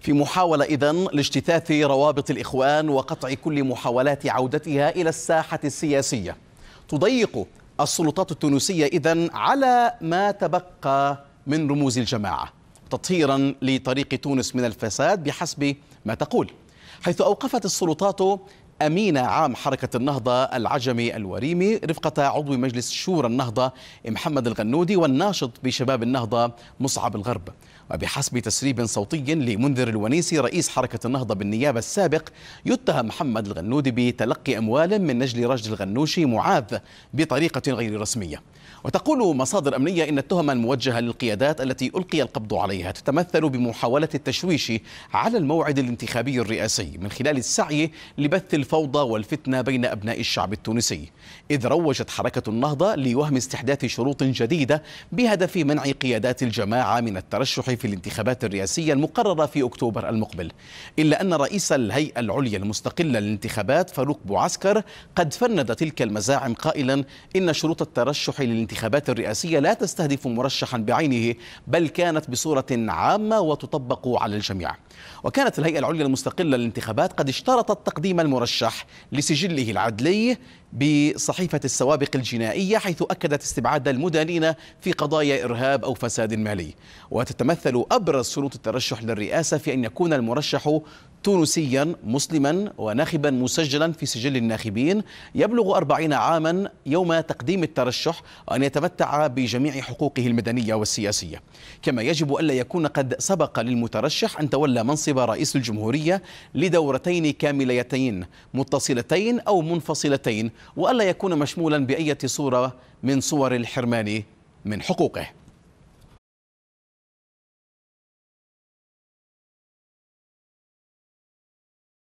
في محاولة إذا لاجتثاث روابط الإخوان وقطع كل محاولات عودتها إلى الساحة السياسية تضيق السلطات التونسية إذا على ما تبقى من رموز الجماعة تطهيرا لطريق تونس من الفساد بحسب ما تقول حيث أوقفت السلطات أمين عام حركة النهضة العجمي الوريمي رفقة عضو مجلس شورى النهضة محمد الغنودي والناشط بشباب النهضة مصعب الغرب وبحسب تسريب صوتي لمنذر الونيسي رئيس حركة النهضة بالنيابة السابق يتهم محمد الغنودي بتلقي أموال من نجل رجل الغنوشي معاذ بطريقة غير رسمية وتقول مصادر أمنية إن التهم الموجهة للقيادات التي ألقي القبض عليها تتمثل بمحاولة التشويش على الموعد الانتخابي الرئاسي من خلال السعي لبث الفوضى والفتنة بين أبناء الشعب التونسي إذ روجت حركة النهضة لوهم استحداث شروط جديدة بهدف منع قيادات الجماعة من الترشح في الانتخابات الرئاسية المقررة في أكتوبر المقبل إلا أن رئيس الهيئة العليا المستقلة للانتخابات فاروق بوعسكر قد فند تلك المزاعم قائلا إن شروط الترشح للانتخابات الرئاسية لا تستهدف مرشحا بعينه بل كانت بصورة عامة وتطبق على الجميع وكانت الهيئة العليا المستقلة للانتخابات قد اشترطت تقديم المرشح مرشح لسجله العدلي بصحيفة السوابق الجنائية حيث أكدت استبعاد المدانين في قضايا إرهاب أو فساد مالي وتتمثل أبرز شروط الترشح للرئاسة في أن يكون المرشح تونسيا مسلما وناخبا مسجلا في سجل الناخبين يبلغ أربعين عاما يوم تقديم الترشح وأن يتمتع بجميع حقوقه المدنية والسياسية كما يجب ألا يكون قد سبق للمترشح أن تولى منصب رئيس الجمهورية لدورتين كاملتين متصلتين أو منفصلتين وألا يكون مشمولا بأية صورة من صور الحرمان من حقوقه